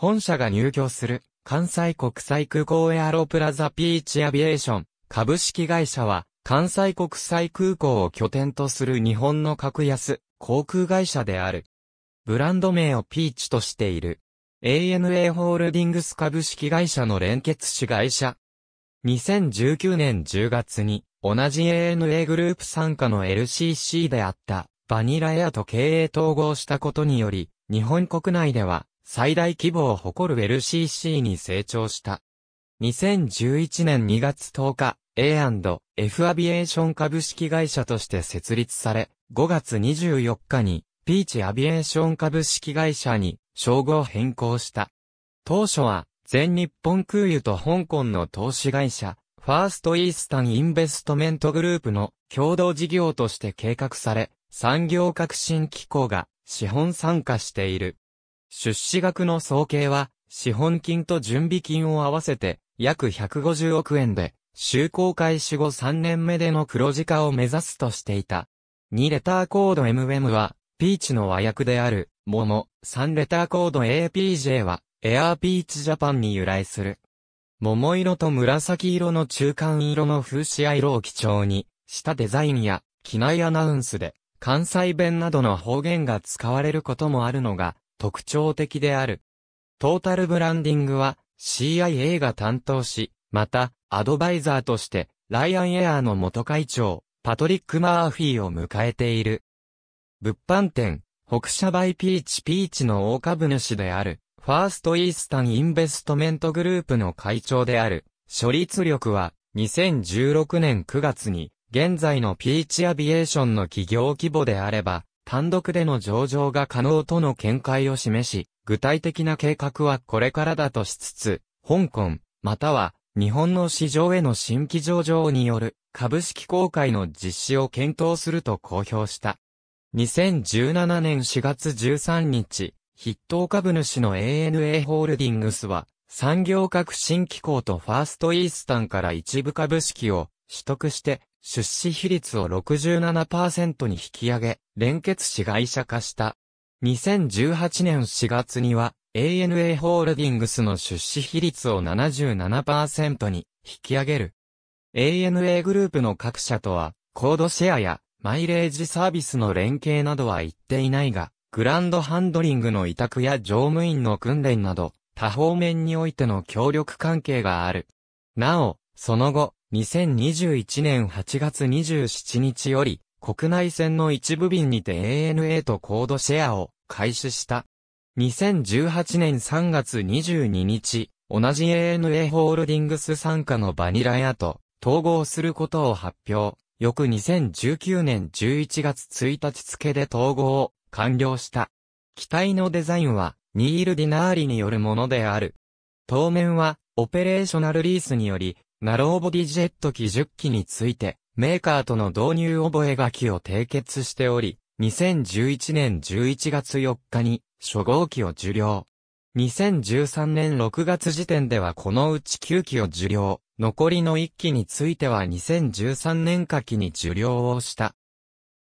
本社が入居する関西国際空港エアロプラザピーチアビエーション株式会社は関西国際空港を拠点とする日本の格安航空会社である。ブランド名をピーチとしている。ANA ホールディングス株式会社の連結子会社。2019年10月に同じ ANA グループ参加の LCC であったバニラエアと経営統合したことにより、日本国内では最大規模を誇る LCC に成長した。2011年2月10日、A&F アビエーション株式会社として設立され、5月24日に、ピーチアビエーション株式会社に、称号変更した。当初は、全日本空輸と香港の投資会社、ファーストイースタンインベストメントグループの共同事業として計画され、産業革新機構が資本参加している。出資額の総計は、資本金と準備金を合わせて、約150億円で、就航開始後3年目での黒字化を目指すとしていた。2レターコード MM は、ピーチの和訳である、もの、3レターコード APJ は、エアーピーチジャパンに由来する。桃色と紫色の中間色の風刺や色を基調に、したデザインや、機内アナウンスで、関西弁などの方言が使われることもあるのが、特徴的である。トータルブランディングは CIA が担当し、また、アドバイザーとして、ライアンエアーの元会長、パトリック・マーフィーを迎えている。物販店、北社バイピーチピーチの大株主である、ファーストイースタンインベストメントグループの会長である、処理出力は、2016年9月に、現在のピーチアビエーションの企業規模であれば、単独での上場が可能との見解を示し、具体的な計画はこれからだとしつつ、香港、または日本の市場への新規上場による株式公開の実施を検討すると公表した。2017年4月13日、筆頭株主の ANA ホールディングスは、産業革新機構とファーストイースタンから一部株式を取得して、出資比率を67%に引き上げ、連結し会社化した。2018年4月には ANA ホールディングスの出資比率を77%に引き上げる。ANA グループの各社とは、コードシェアやマイレージサービスの連携などは言っていないが、グランドハンドリングの委託や乗務員の訓練など、多方面においての協力関係がある。なお、その後、2021年8月27日より、国内線の一部便にて ANA とコードシェアを開始した。2018年3月22日、同じ ANA ホールディングス傘下のバニラ屋と統合することを発表。翌2019年11月1日付で統合を完了した。機体のデザインはニール・ディナーリによるものである。当面はオペレーショナルリースによりナローボディジェット機10機について、メーカーとの導入覚書を締結しており、2011年11月4日に初号機を受領。2013年6月時点ではこのうち9機を受領、残りの1機については2013年夏季に受領をした。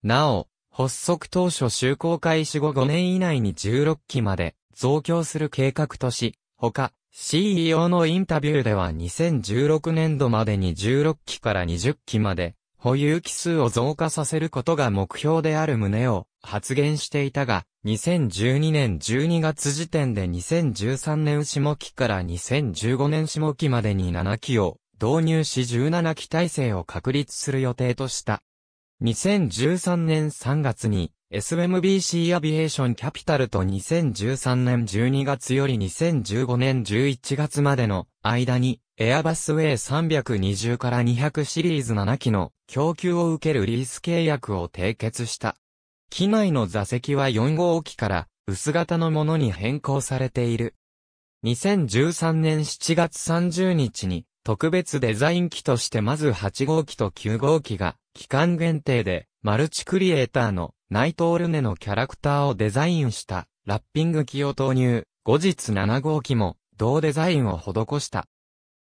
なお、発足当初就航開始後5年以内に16機まで増強する計画とし、他、CEO のインタビューでは2016年度までに16機から20機まで保有機数を増加させることが目標である旨を発言していたが、2012年12月時点で2013年下期から2015年下期までに7機を導入し17機体制を確立する予定とした。2013年3月に SMBC アビエーションキャピタルと2013年12月より2015年11月までの間に、エアバスウェイ320から200シリーズ7機の供給を受けるリース契約を締結した。機内の座席は4号機から薄型のものに変更されている。2013年7月30日に特別デザイン機としてまず8号機と9号機が期間限定でマルチクリエイターのナイト・オルネのキャラクターをデザインしたラッピング機を投入、後日7号機も同デザインを施した。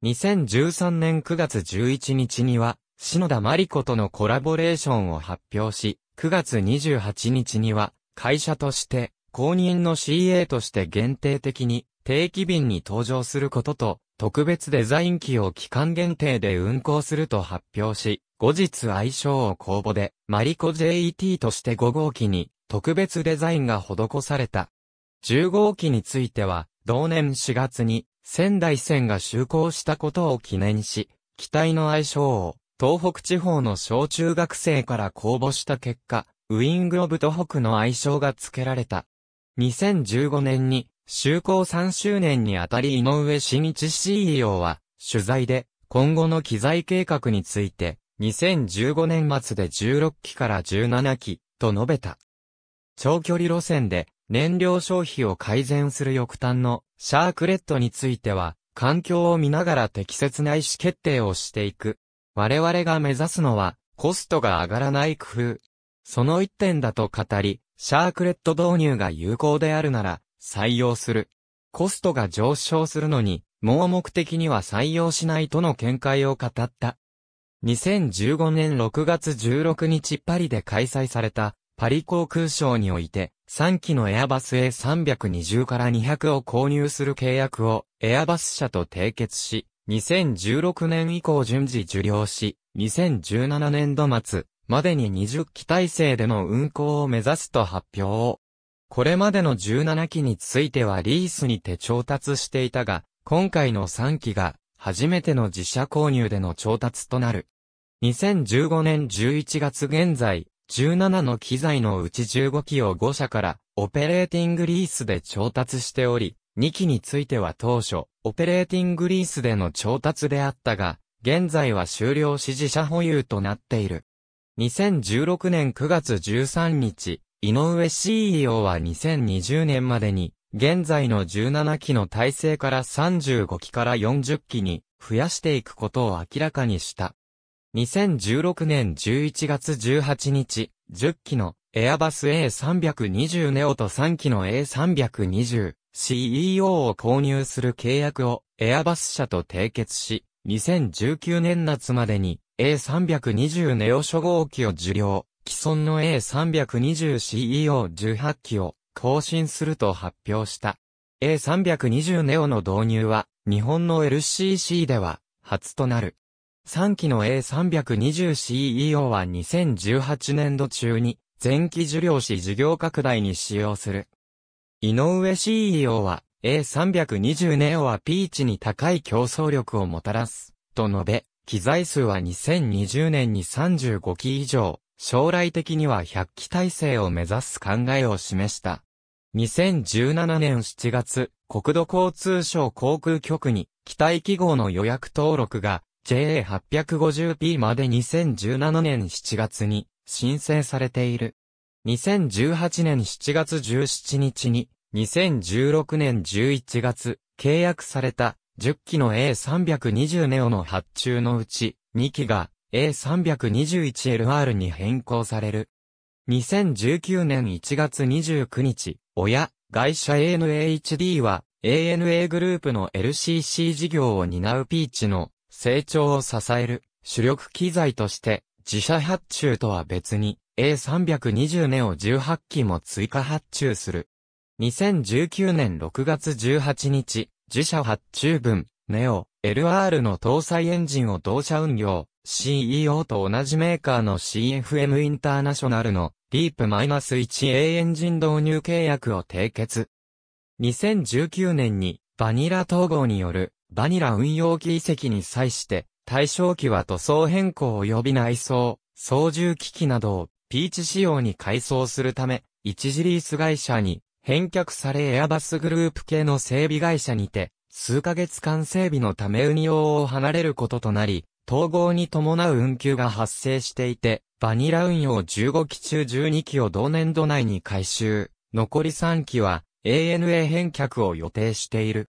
2013年9月11日には、篠田真理子とのコラボレーションを発表し、9月28日には、会社として、公認の CA として限定的に、定期便に登場することと、特別デザイン機を期間限定で運行すると発表し、後日愛称を公募で、マリコ JET として5号機に特別デザインが施された。10号機については、同年4月に仙台線が就航したことを記念し、機体の愛称を東北地方の小中学生から公募した結果、ウィングオブ東北の愛称が付けられた。2015年に就航3周年にあたり井上新一 CEO は、取材で、今後の機材計画について、2015年末で16機から17機、と述べた。長距離路線で、燃料消費を改善する翼端の、シャークレットについては、環境を見ながら適切な意思決定をしていく。我々が目指すのは、コストが上がらない工夫。その一点だと語り、シャークレット導入が有効であるなら、採用する。コストが上昇するのに、盲目的には採用しないとの見解を語った。2015年6月16日パリで開催されたパリ航空ショーにおいて3機のエアバス A320 から200を購入する契約をエアバス社と締結し2016年以降順次受領し2017年度末までに20機体制での運航を目指すと発表をこれまでの17機についてはリースにて調達していたが、今回の3機が初めての自社購入での調達となる。2015年11月現在、17の機材のうち15機を5社からオペレーティングリースで調達しており、2機については当初、オペレーティングリースでの調達であったが、現在は終了し自社保有となっている。2016年9月13日、井上 CEO は2020年までに、現在の17期の体制から35期から40機に増やしていくことを明らかにした。2016年11月18日、10機のエアバス A320 ネオと3機の A320 CEO を購入する契約をエアバス社と締結し、2019年夏までに A320 ネオ初号機を受領。既存の A320CEO18 機を更新すると発表した。A320 ネオの導入は、日本の LCC では、初となる。3機の A320CEO は2018年度中に、前期受領し事業拡大に使用する。井上 CEO は、A320 ネオはピーチに高い競争力をもたらす、と述べ、機材数は2020年に35機以上、将来的には100機体制を目指す考えを示した。2017年7月、国土交通省航空局に、機体記号の予約登録が JA850P まで2017年7月に申請されている。2018年7月17日に、2016年11月、契約された10機の A320 ネオの発注のうち、2機が A321LR に変更される。2019年1月29日、親、会社 ANAHD は ANA グループの LCC 事業を担うピーチの成長を支える主力機材として自社発注とは別に A320 ネを18機も追加発注する。2019年6月18日、自社発注分、ネオ、LR の搭載エンジンを同社運用、CEO と同じメーカーの CFM インターナショナルのリープ -1A エンジン導入契約を締結。2019年にバニラ統合によるバニラ運用機遺跡に際して対象機は塗装変更及び内装、操縦機器などをピーチ仕様に改装するため一時リース会社に返却されエアバスグループ系の整備会社にて数ヶ月間整備のため運用を離れることとなり統合に伴う運休が発生していて、バニラ運用15機中12機を同年度内に回収、残り3機は ANA 返却を予定している。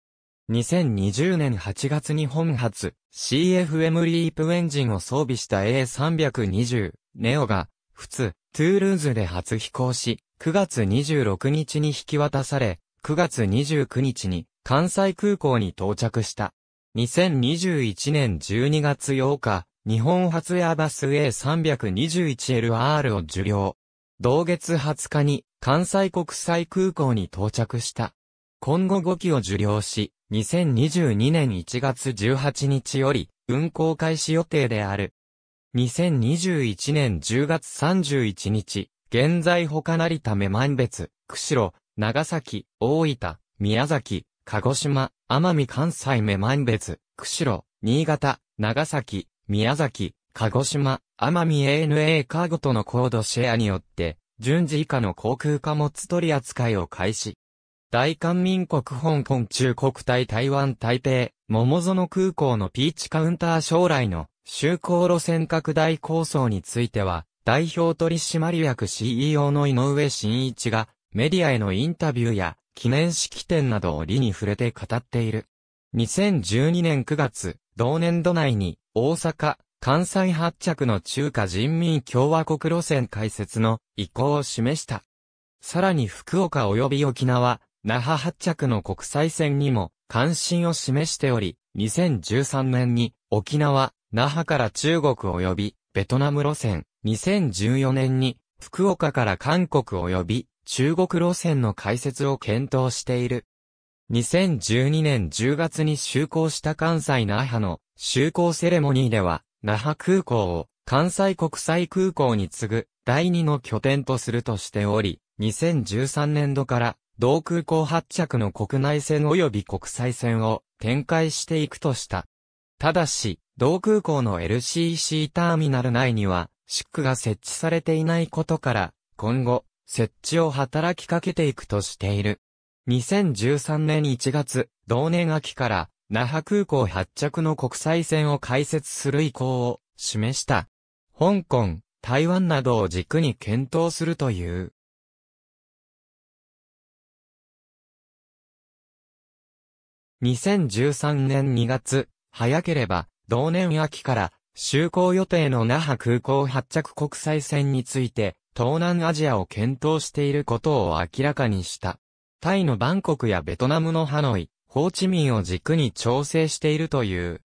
2020年8月に本発 CFM リープエンジンを装備した A320 ネオが普通トゥールーズで初飛行し9月26日に引き渡され9月29日に関西空港に到着した。2021年12月8日、日本初エアバス A321LR を受領。同月20日に関西国際空港に到着した。今後5機を受領し、2022年1月18日より運航開始予定である。2021年10月31日、現在他成田目満別、釧路、長崎、大分、宮崎、鹿児島、奄美関西目満別、釧路、新潟、長崎、宮崎、鹿児島、奄美 ANA カーゴとの高度シェアによって、順次以下の航空貨物取扱いを開始。大韓民国香港中国対台湾台北、桃園空港のピーチカウンター将来の就航路線拡大構想については、代表取締役 CEO の井上真一がメディアへのインタビューや記念式典などを理に触れて語っている。2012年9月、同年度内に、大阪、関西発着の中華人民共和国路線開設の意向を示した。さらに福岡及び沖縄、那覇発着の国際線にも関心を示しており、2013年に沖縄、那覇から中国及びベトナム路線、2014年に福岡から韓国及び中国路線の開設を検討している。2012年10月に就航した関西那覇の就航セレモニーでは、那覇空港を関西国際空港に次ぐ第2の拠点とするとしており、2013年度から同空港発着の国内線及び国際線を展開していくとした。ただし、同空港の LCC ターミナル内には、シックが設置されていないことから、今後、設置を働きかけていくとしている。2013年1月、同年秋から那覇空港発着の国際線を開設する意向を示した。香港、台湾などを軸に検討するという。2013年2月、早ければ、同年秋から、就航予定の那覇空港発着国際線について、東南アジアを検討していることを明らかにした。タイのバンコクやベトナムのハノイ、ホーチミンを軸に調整しているという。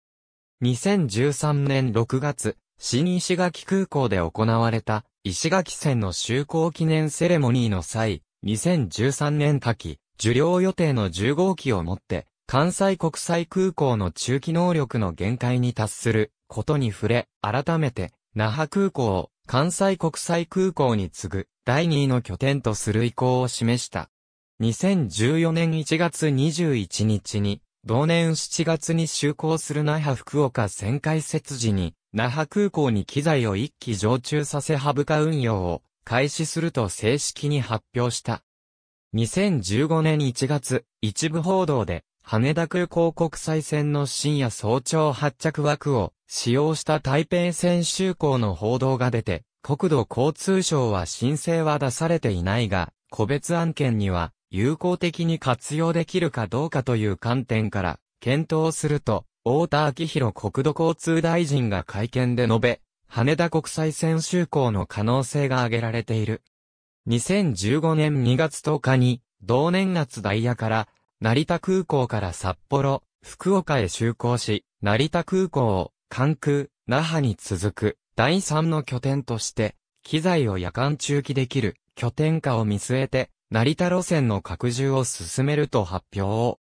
2013年6月、新石垣空港で行われた石垣線の就航記念セレモニーの際、2013年夏季、受領予定の10号機をもって、関西国際空港の中期能力の限界に達することに触れ、改めて、那覇空港、関西国際空港に次ぐ第2位の拠点とする意向を示した。2014年1月21日に、同年7月に就航する那覇福岡旋回設時に、那覇空港に機材を一機常駐させハブ化運用を開始すると正式に発表した。2015年1月、一部報道で、羽田空港国際線の深夜早朝発着枠を使用した台北線就航の報道が出て、国土交通省は申請は出されていないが、個別案件には有効的に活用できるかどうかという観点から検討すると、太田昭弘国土交通大臣が会見で述べ、羽田国際線就航の可能性が挙げられている。2015年2月10日に、同年月ダイヤから成田空港から札幌、福岡へ就航し、成田空港を、関空、那覇に続く、第3の拠点として、機材を夜間中期できる、拠点化を見据えて、成田路線の拡充を進めると発表を。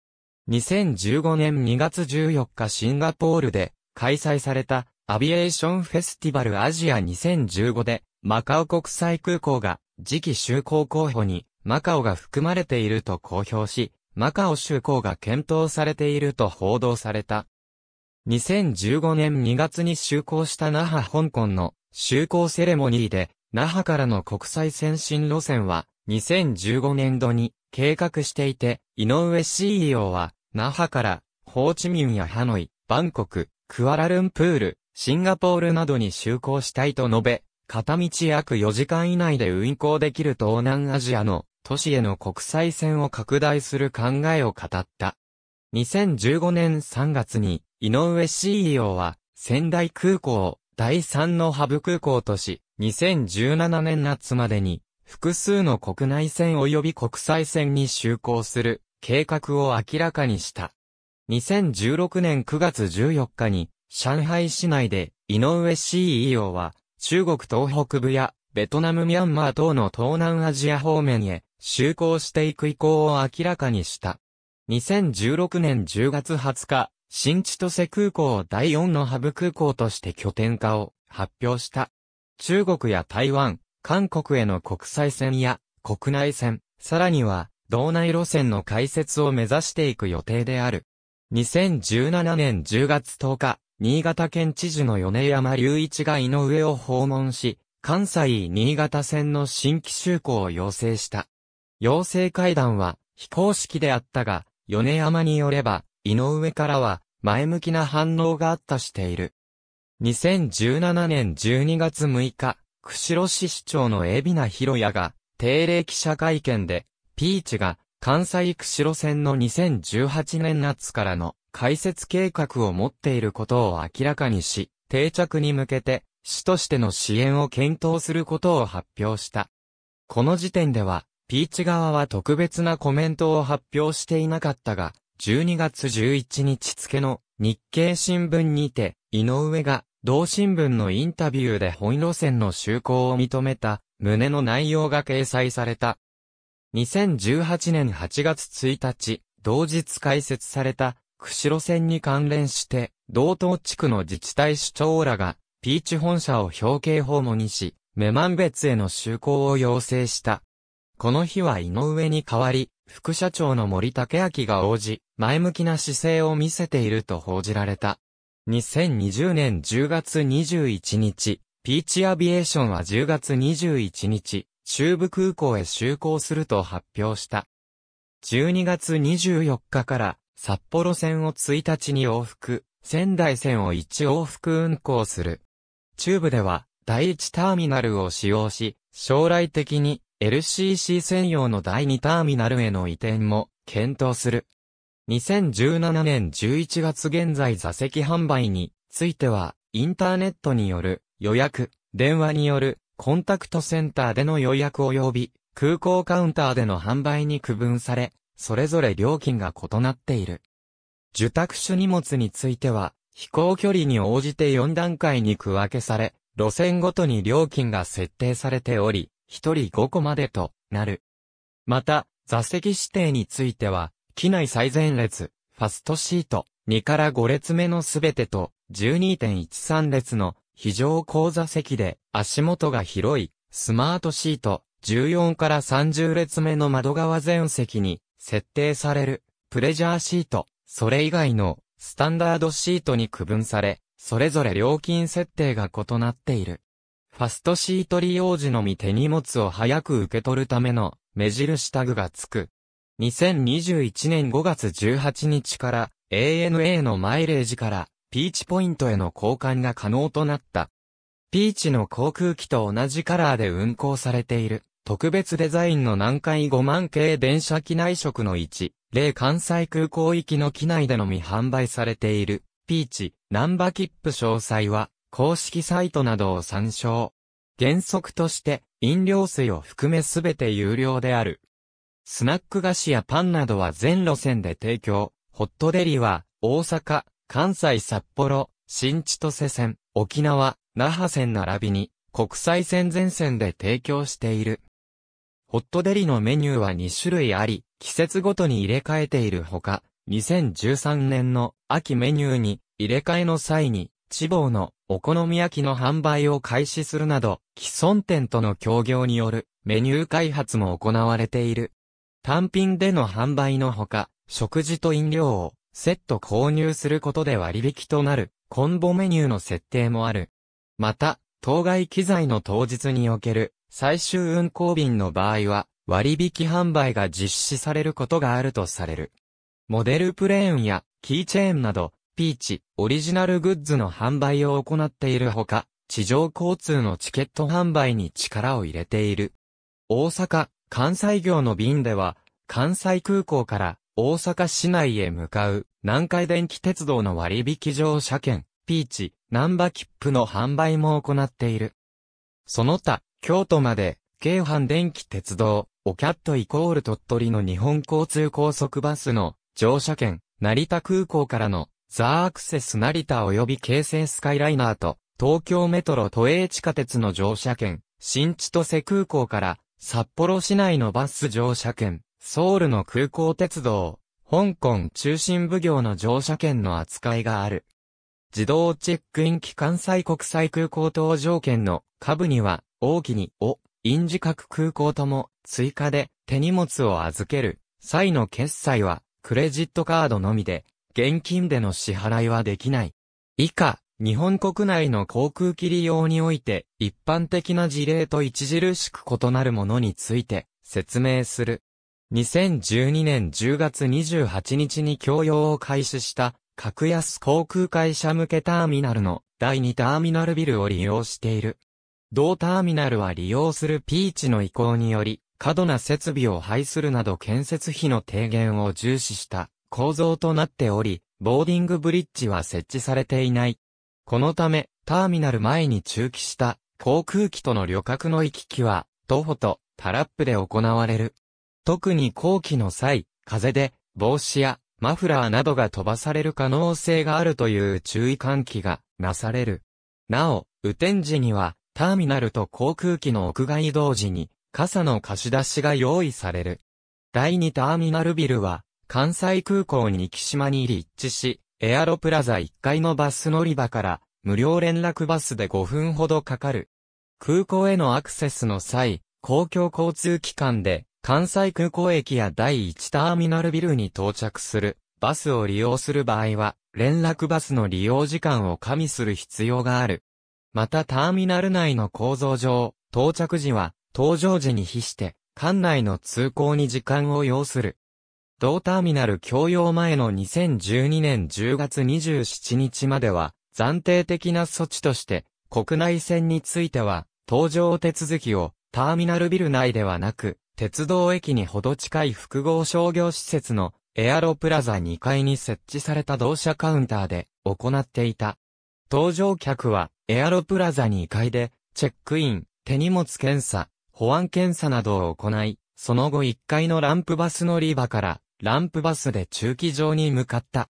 2015年2月14日シンガポールで、開催された、アビエーションフェスティバルアジア2015で、マカオ国際空港が、次期就航候補に、マカオが含まれていると公表し、マカオ就航が検討されていると報道された。2015年2月に就航した那覇香港の就航セレモニーで、那覇からの国際先進路線は2015年度に計画していて、井上 CEO は、那覇から、ホーチミンやハノイ、バンコク、クアラルンプール、シンガポールなどに就航したいと述べ、片道約4時間以内で運航できる東南アジアの都市への国際線を拡大する考えを語った。2015年3月に、井上 CEO は、仙台空港を第3のハブ空港とし、2017年夏までに、複数の国内線及び国際線に就航する計画を明らかにした。2016年9月14日に、上海市内で、井上 CEO は、中国東北部や、ベトナムミャンマー等の東南アジア方面へ、就航していく意向を明らかにした。2016年10月20日、新千歳空港を第4のハブ空港として拠点化を発表した。中国や台湾、韓国への国際線や国内線、さらには道内路線の開設を目指していく予定である。2017年10月10日、新潟県知事の米山隆一が井上を訪問し、関西新潟線の新規就航を要請した。妖精会談は非公式であったが、米山によれば、井上からは前向きな反応があったしている。2017年12月6日、釧路市市長の海老名博也が、定例記者会見で、ピーチが関西釧路線の2018年夏からの開設計画を持っていることを明らかにし、定着に向けて、市としての支援を検討することを発表した。この時点では、ピーチ側は特別なコメントを発表していなかったが、12月11日付の日経新聞にて、井上が同新聞のインタビューで本路線の就航を認めた旨の内容が掲載された。2018年8月1日、同日開設された釧路線に関連して、道東地区の自治体首長らが、ピーチ本社を表敬訪問にし、目満別への就航を要請した。この日は井上に代わり、副社長の森竹明が応じ、前向きな姿勢を見せていると報じられた。2020年10月21日、ピーチアビエーションは10月21日、中部空港へ就航すると発表した。12月24日から札幌線を1日に往復、仙台線を1往復運行する。中部では第1ターミナルを使用し、将来的に LCC 専用の第2ターミナルへの移転も検討する。2017年11月現在座席販売については、インターネットによる予約、電話によるコンタクトセンターでの予約及び空港カウンターでの販売に区分され、それぞれ料金が異なっている。受託種荷物については、飛行距離に応じて4段階に区分けされ、路線ごとに料金が設定されており、一人5個までとなる。また、座席指定については、機内最前列、ファストシート、2から5列目のすべてと、12.13列の非常後座席で足元が広い、スマートシート、14から30列目の窓側全席に設定される、プレジャーシート、それ以外のスタンダードシートに区分され、それぞれ料金設定が異なっている。ファストシート利用時のみ手荷物を早く受け取るための目印タグが付く。2021年5月18日から ANA のマイレージからピーチポイントへの交換が可能となった。ピーチの航空機と同じカラーで運行されている特別デザインの南海5万系電車機内食の1、例関西空港行きの機内でのみ販売されているピーチ、ナンバ切符詳細は公式サイトなどを参照。原則として、飲料水を含めすべて有料である。スナック菓子やパンなどは全路線で提供。ホットデリは、大阪、関西札幌、新千歳線、沖縄、那覇線並びに、国際線全線で提供している。ホットデリのメニューは2種類あり、季節ごとに入れ替えているほか、2013年の秋メニューに入れ替えの際に地方のお好み焼きの販売を開始するなど、既存店との協業によるメニュー開発も行われている。単品での販売のほか、食事と飲料をセット購入することで割引となるコンボメニューの設定もある。また、当該機材の当日における最終運行便の場合は割引販売が実施されることがあるとされる。モデルプレーンやキーチェーンなどピーチ、オリジナルグッズの販売を行っているほか、地上交通のチケット販売に力を入れている。大阪、関西業の便では、関西空港から大阪市内へ向かう南海電気鉄道の割引乗車券、ピーチ、南波切符の販売も行っている。その他、京都まで、京阪電気鉄道、オキャットイコール鳥取の日本交通高速バスの乗車券、成田空港からのザーアクセス成田及び京成スカイライナーと、東京メトロ都営地下鉄の乗車券、新千歳空港から札幌市内のバス乗車券、ソウルの空港鉄道、香港中心部業の乗車券の扱いがある。自動チェックイン機関西国際空港搭乗券の下部には、大きに、を、印字各空港とも、追加で手荷物を預ける、際の決済は、クレジットカードのみで、現金での支払いはできない。以下、日本国内の航空機利用において、一般的な事例と著しく異なるものについて、説明する。2012年10月28日に供用を開始した、格安航空会社向けターミナルの第2ターミナルビルを利用している。同ターミナルは利用するピーチの移行により、過度な設備を廃するなど建設費の低減を重視した構造となっており、ボーディングブリッジは設置されていない。このため、ターミナル前に駐機した航空機との旅客の行き来は、徒歩とタラップで行われる。特に後期の際、風で帽子やマフラーなどが飛ばされる可能性があるという注意喚起がなされる。なお、雨天時には、ターミナルと航空機の屋外移動時に、傘の貸し出しが用意される。第2ターミナルビルは、関西空港に行島に立地し、エアロプラザ1階のバス乗り場から無料連絡バスで5分ほどかかる。空港へのアクセスの際、公共交通機関で関西空港駅や第1ターミナルビルに到着するバスを利用する場合は、連絡バスの利用時間を加味する必要がある。またターミナル内の構造上、到着時は、搭乗時に比して、館内の通行に時間を要する。同ターミナル供用前の2012年10月27日までは、暫定的な措置として、国内線については、搭乗手続きを、ターミナルビル内ではなく、鉄道駅にほど近い複合商業施設のエアロプラザ2階に設置された同社カウンターで行っていた。搭乗客はエアロプラザ2階でチェックイン、手荷物検査、保安検査などを行い、その後1階のランプバス乗り場からランプバスで駐機場に向かった。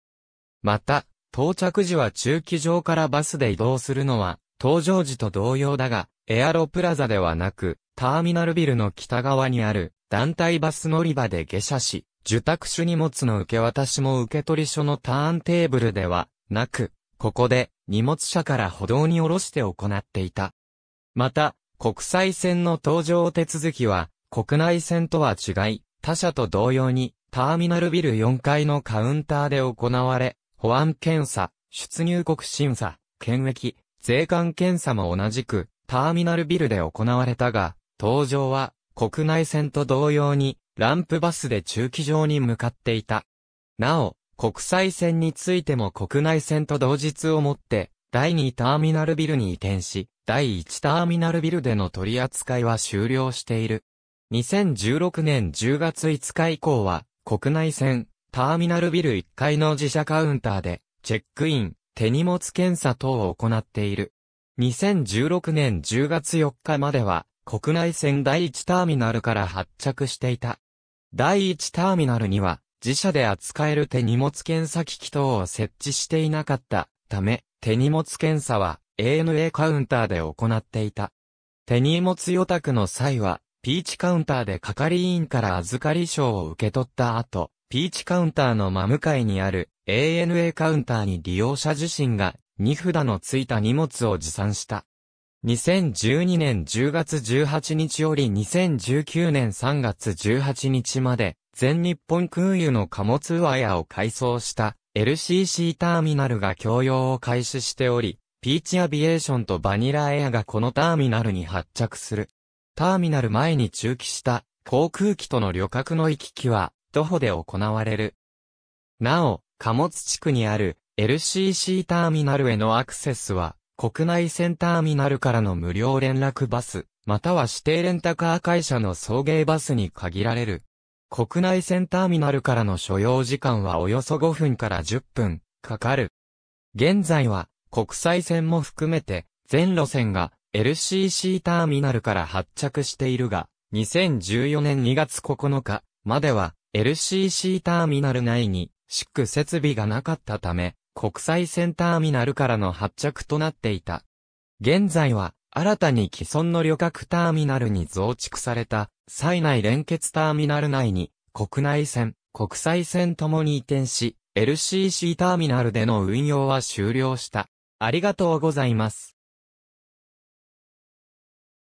また、到着時は駐機場からバスで移動するのは、搭乗時と同様だが、エアロプラザではなく、ターミナルビルの北側にある、団体バス乗り場で下車し、受託種荷物の受け渡しも受取所のターンテーブルでは、なく、ここで、荷物車から歩道に下ろして行っていた。また、国際線の搭乗手続きは、国内線とは違い、他社と同様に、ターミナルビル4階のカウンターで行われ、保安検査、出入国審査、検疫、税関検査も同じく、ターミナルビルで行われたが、搭乗は、国内線と同様に、ランプバスで駐機場に向かっていた。なお、国際線についても国内線と同日をもって、第2ターミナルビルに移転し、第1ターミナルビルでの取り扱いは終了している。2016年10月5日以降は、国内線、ターミナルビル1階の自社カウンターで、チェックイン、手荷物検査等を行っている。2016年10月4日までは、国内線第1ターミナルから発着していた。第1ターミナルには、自社で扱える手荷物検査機器等を設置していなかったため、手荷物検査は ANA カウンターで行っていた。手荷物予託の際は、ピーチカウンターで係員から預かり賞を受け取った後、ピーチカウンターの真向かいにある ANA カウンターに利用者自身が荷札のついた荷物を持参した。2012年10月18日より2019年3月18日まで、全日本空輸の貨物ワイヤを改装した LCC ターミナルが供用を開始しており、ピーチアビエーションとバニラエアがこのターミナルに発着する。ターミナル前に駐機した航空機との旅客の行き来は徒歩で行われる。なお、貨物地区にある LCC ターミナルへのアクセスは国内線ターミナルからの無料連絡バス、または指定レンタカー会社の送迎バスに限られる。国内線ターミナルからの所要時間はおよそ5分から10分かかる。現在は国際線も含めて全路線が LCC ターミナルから発着しているが、2014年2月9日までは LCC ターミナル内にシック設備がなかったため、国際線ターミナルからの発着となっていた。現在は、新たに既存の旅客ターミナルに増築された、災内連結ターミナル内に、国内線、国際線ともに移転し、LCC ターミナルでの運用は終了した。ありがとうございます。